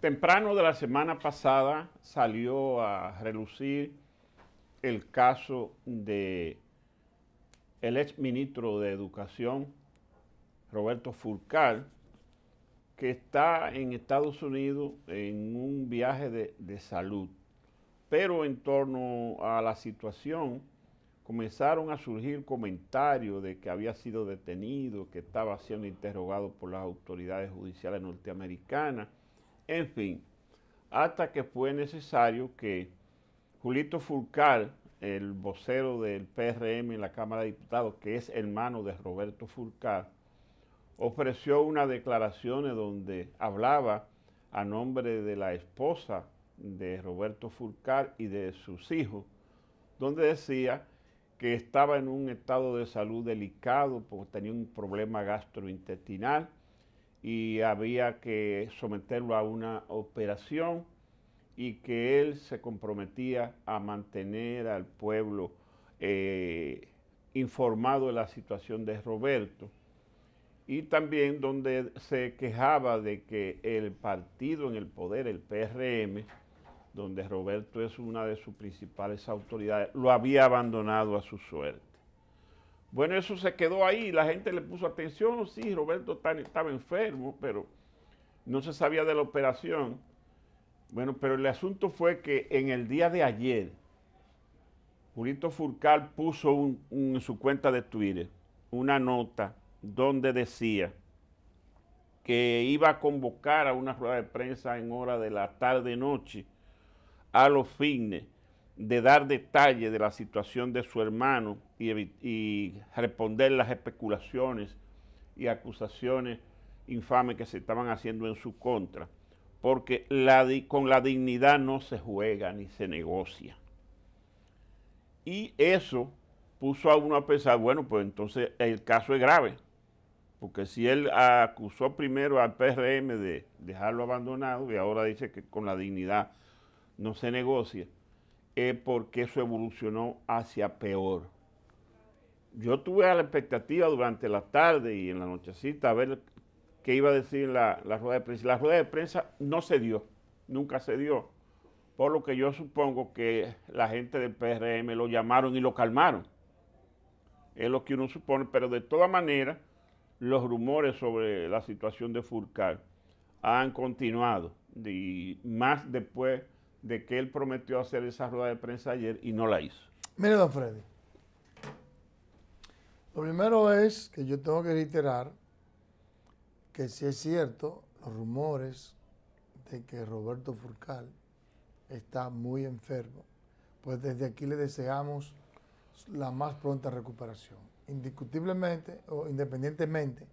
Temprano de la semana pasada salió a relucir el caso del el exministro de Educación, Roberto Furcal, que está en Estados Unidos en un viaje de salud. Pero en torno a la situación comenzaron a surgir comentarios de que había sido detenido, que estaba siendo interrogado por las autoridades judiciales norteamericanas en fin, hasta que fue necesario que Julito Fulcar, el vocero del PRM en la Cámara de Diputados, que es hermano de Roberto Fulcar, ofreció una declaración en donde hablaba a nombre de la esposa de Roberto Fulcar y de sus hijos, donde decía que estaba en un estado de salud delicado porque tenía un problema gastrointestinal y había que someterlo a una operación y que él se comprometía a mantener al pueblo eh, informado de la situación de Roberto y también donde se quejaba de que el partido en el poder, el PRM, donde Roberto es una de sus principales autoridades, lo había abandonado a su suerte. Bueno, eso se quedó ahí, la gente le puso atención, sí, Roberto estaba enfermo, pero no se sabía de la operación. Bueno, pero el asunto fue que en el día de ayer, Julito Furcal puso en su cuenta de Twitter una nota donde decía que iba a convocar a una rueda de prensa en hora de la tarde-noche a los fines de dar detalle de la situación de su hermano y, responder las especulaciones y acusaciones infames que se estaban haciendo en su contra, porque la con la dignidad no se juega ni se negocia. Y eso puso a uno a pensar, bueno, pues entonces el caso es grave, porque si él acusó primero al PRM de dejarlo abandonado y ahora dice que con la dignidad no se negocia, es porque eso evolucionó hacia peor. Yo tuve la expectativa durante la tarde y en la nochecita a ver qué iba a decir la, rueda de prensa. La rueda de prensa no se dio, nunca se dio. Por lo que yo supongo que la gente del PRM lo llamaron y lo calmaron. Es lo que uno supone, pero de todas maneras los rumores sobre la situación de Furcal han continuado y más después de que él prometió hacer esa rueda de prensa ayer y no la hizo. Mire, don Freddy, lo primero es que yo tengo que reiterar que si es cierto, los rumores de que Roberto Furcal está muy enfermo, pues desde aquí le deseamos la más pronta recuperación. Indiscutiblemente o independientemente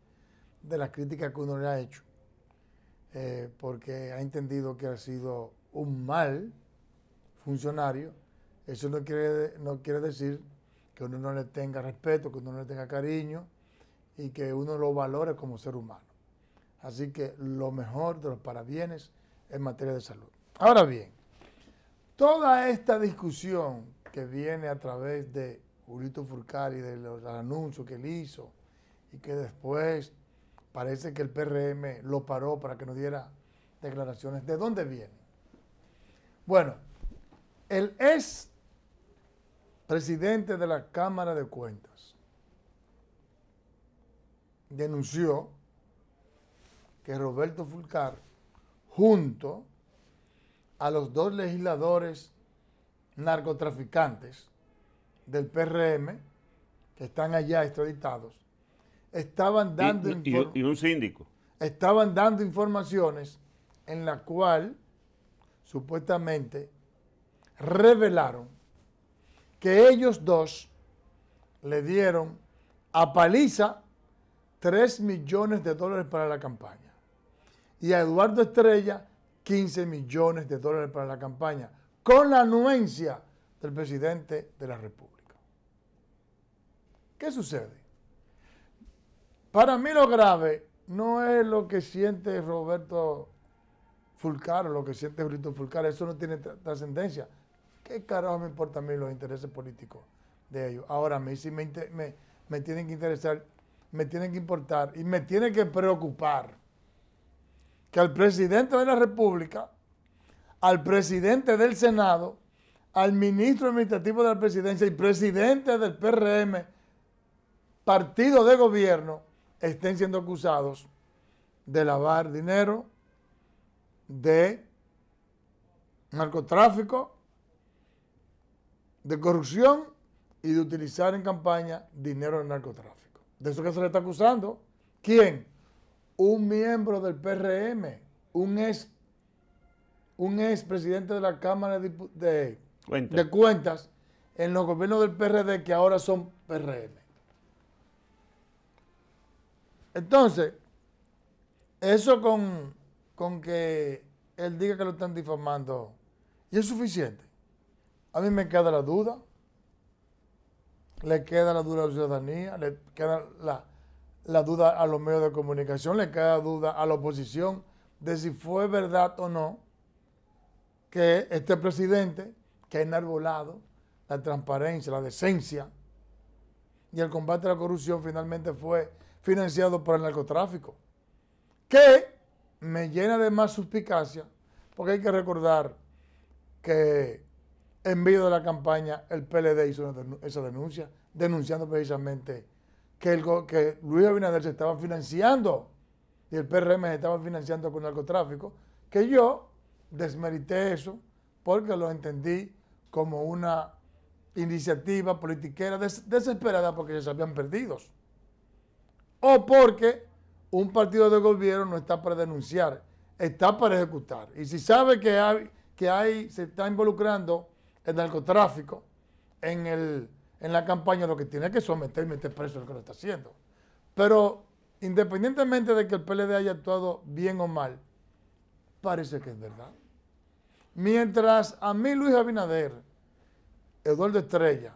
de las críticas que uno le ha hecho, eh, porque ha entendido que ha sido un mal funcionario, eso no quiere, no quiere decir que uno no le tenga respeto, que uno no le tenga cariño y que uno lo valore como ser humano. Así que lo mejor de los parabienes en materia de salud. Ahora bien, toda esta discusión que viene a través de Julito Furcari, de los anuncios que él hizo y que después parece que el PRM lo paró para que no diera declaraciones, ¿de dónde viene? Bueno, el ex presidente de la Cámara de Cuentas denunció que Roberto Fulcar, junto a los dos legisladores narcotraficantes del PRM, que están allá extraditados, estaban dando... un síndico. Estaban dando informaciones en la cual supuestamente revelaron que ellos dos le dieron a Paliza 3 millones de dólares para la campaña y a Eduardo Estrella 15 millones de dólares para la campaña, con la anuencia del presidente de la República. ¿Qué sucede? Para mí lo grave no es lo que siente Roberto Fulcar, lo que siente Brito Fulcar, eso no tiene trascendencia. ¿Qué carajo me importan a mí los intereses políticos de ellos? Ahora, a mí sí me, me, tienen que interesar, me tienen que importar y me tiene que preocupar que al presidente de la República, al presidente del Senado, al ministro administrativo de la presidencia y presidente del PRM, partido de gobierno, estén siendo acusados de lavar dinero, de narcotráfico, de corrupción y de utilizar en campaña dinero del narcotráfico. De eso que se le está acusando. ¿Quién? Un miembro del PRM, un ex, un ex presidente de la Cámara de, de, de Cuentas en los gobiernos del PRD que ahora son PRM. Entonces, eso con con que él diga que lo están difamando y es suficiente. A mí me queda la duda, le queda la duda a la ciudadanía, le queda la, duda a los medios de comunicación, le queda la duda a la oposición de si fue verdad o no que este presidente que ha enarbolado la transparencia, la decencia y el combate a la corrupción finalmente fue financiado por el narcotráfico. Que me llena de más suspicacia, porque hay que recordar que en medio de la campaña el PLD hizo esa denuncia, denunciando precisamente que, el, que Luis Abinader se estaba financiando y el PRM se estaba financiando con narcotráfico, que yo desmerité eso porque lo entendí como una iniciativa politiquera desesperada porque se habían perdido o porque un partido de gobierno no está para denunciar, está para ejecutar. Y si sabe que hay, que hay, se está involucrando el narcotráfico en, el, en la campaña, lo que tiene que someter y meter preso lo que lo está haciendo. Pero independientemente de que el PLD haya actuado bien o mal, parece que es verdad. Mientras a mí Luis Abinader, Eduardo Estrella,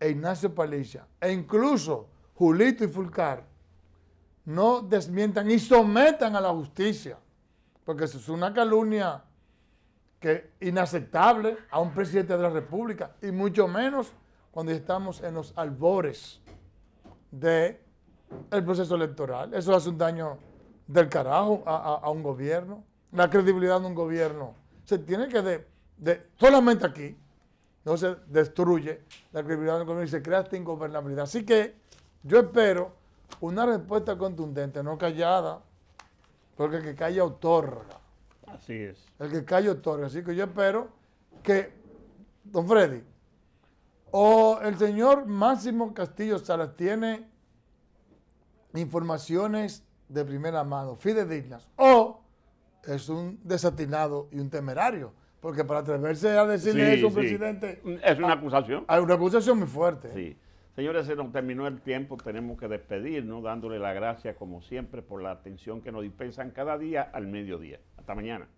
e Ignacio Palicia e incluso Julito y Fulcar, no desmientan y sometan a la justicia, porque eso es una calumnia que inaceptable a un presidente de la República y mucho menos cuando estamos en los albores de el proceso electoral. Eso hace un daño del carajo a, un gobierno. La credibilidad de un gobierno se tiene que de, de, solamente aquí no se destruye la credibilidad un gobierno y se crea esta ingobernabilidad. Así que yo espero una respuesta contundente, no callada, porque el que calla otorga. Así es. El que calla otorga. Así que yo espero que don Freddy o el señor Máximo Castillo Salas tiene informaciones de primera mano, fidedignas, o es un desatinado y un temerario. Porque para atreverse a decir eso presidente... Es una ah, acusación. Hay una acusación muy fuerte. Sí. Señores, se nos terminó el tiempo, tenemos que despedirnos, dándole la gracia, como siempre por la atención que nos dispensan cada día al mediodía. Hasta mañana.